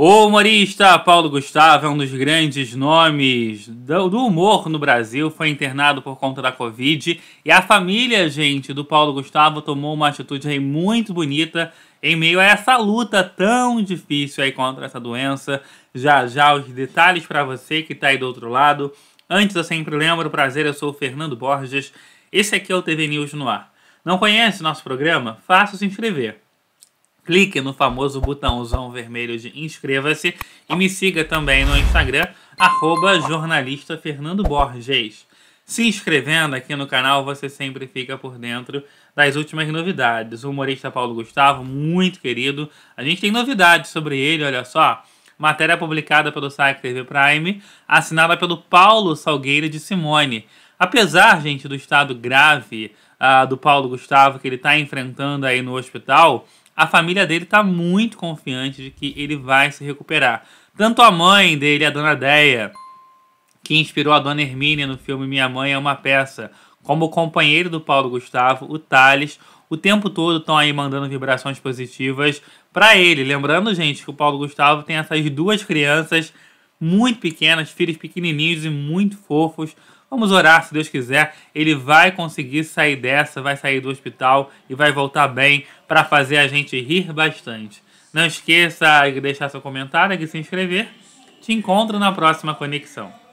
O humorista Paulo Gustavo é um dos grandes nomes do humor no Brasil, foi internado por conta da Covid e a família, gente, do Paulo Gustavo tomou uma atitude aí muito bonita em meio a essa luta tão difícil aí contra essa doença. Já já os detalhes para você que está aí do outro lado. Antes eu sempre lembro, prazer, eu sou o Fernando Borges. Esse aqui é o TV News no ar. Não conhece nosso programa? Faça se inscrever clique no famoso botãozão vermelho de inscreva-se e me siga também no Instagram, arroba jornalista Fernando Borges. Se inscrevendo aqui no canal, você sempre fica por dentro das últimas novidades. O humorista Paulo Gustavo, muito querido. A gente tem novidades sobre ele, olha só. Matéria publicada pelo site TV Prime, assinada pelo Paulo Salgueiro de Simone. Apesar, gente, do estado grave uh, do Paulo Gustavo que ele está enfrentando aí no hospital, a família dele está muito confiante de que ele vai se recuperar. Tanto a mãe dele, a dona Deia, que inspirou a dona Hermínia no filme Minha Mãe é uma Peça, como o companheiro do Paulo Gustavo, o Thales, o tempo todo estão aí mandando vibrações positivas para ele. Lembrando, gente, que o Paulo Gustavo tem essas duas crianças muito pequenas, filhos pequenininhos e muito fofos. Vamos orar, se Deus quiser, ele vai conseguir sair dessa, vai sair do hospital e vai voltar bem para fazer a gente rir bastante. Não esqueça de deixar seu comentário e de se inscrever. Te encontro na próxima conexão.